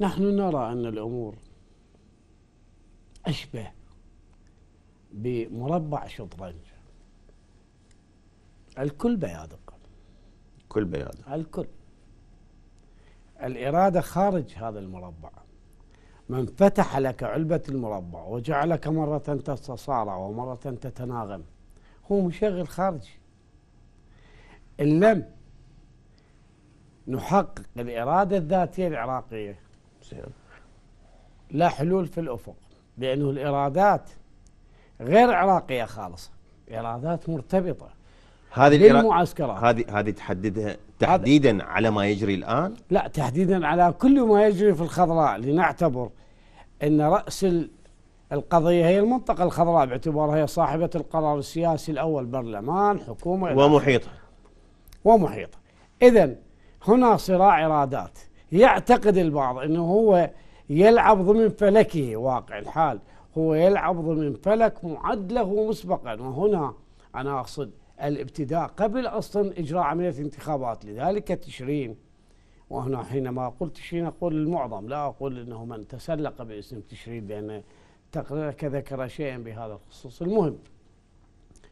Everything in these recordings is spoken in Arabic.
نحن نرى أن الأمور أشبه بمربع شطرنج الكل بيادق الكل بيادق الكل الإرادة خارج هذا المربع من فتح لك علبة المربع وجعلك مرة تتصارع ومرة تتناغم هو مشغل خارجي إن لم نحقق الإرادة الذاتية العراقية أنفسهم لا حلول في الأفق لأنه الإرادات غير عراقية خالصة إرادات مرتبطة هذه المعسكرات هذه هذه تحددها تحديدا على ما يجري الآن لا تحديدا على كل ما يجري في الخضراء لنعتبر أن رأس القضية هي المنطقة الخضراء باعتبارها هي صاحبة القرار السياسي الأول برلمان حكومة ومحيطها ومحيطها إذا هنا صراع إرادات يعتقد البعض انه هو يلعب ضمن فلكه واقع الحال هو يلعب ضمن فلك معد له مسبقا وهنا انا اقصد الابتداء قبل اصلا اجراء عمليه انتخابات لذلك تشرين وهنا حينما اقول تشرين اقول المعظم لا اقول انه من تسلق باسم تشرين لان تقريرك ذكر شيئا بهذا الخصوص المهم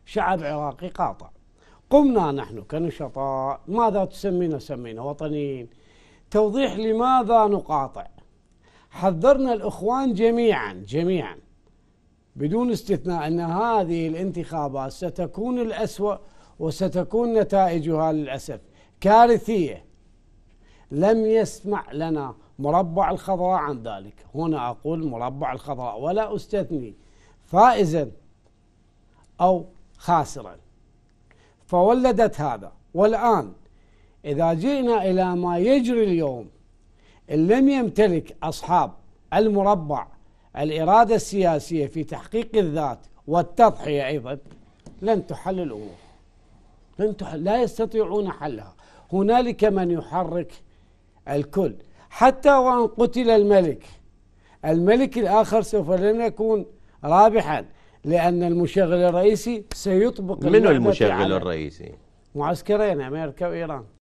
شعب عراقي قاطع قمنا نحن كنشطاء ماذا تسمينا سمينا وطنيين توضيح لماذا نقاطع حذرنا الإخوان جميعا جميعا بدون استثناء أن هذه الانتخابات ستكون الأسوأ وستكون نتائجها للأسف كارثية لم يسمع لنا مربع الخضراء عن ذلك هنا أقول مربع الخضراء ولا أستثني فائزا أو خاسرا فولدت هذا والآن إذا جئنا إلى ما يجري اليوم إن لم يمتلك أصحاب المربع الإرادة السياسية في تحقيق الذات والتضحية أيضا لن تحل الأمور لن تحل لا يستطيعون حلها هنالك من يحرك الكل حتى وان قتل الملك الملك الاخر سوف لن يكون رابحا لان المشغل الرئيسي سيطبق من المشغل الرئيسي؟ معسكرين امريكا وايران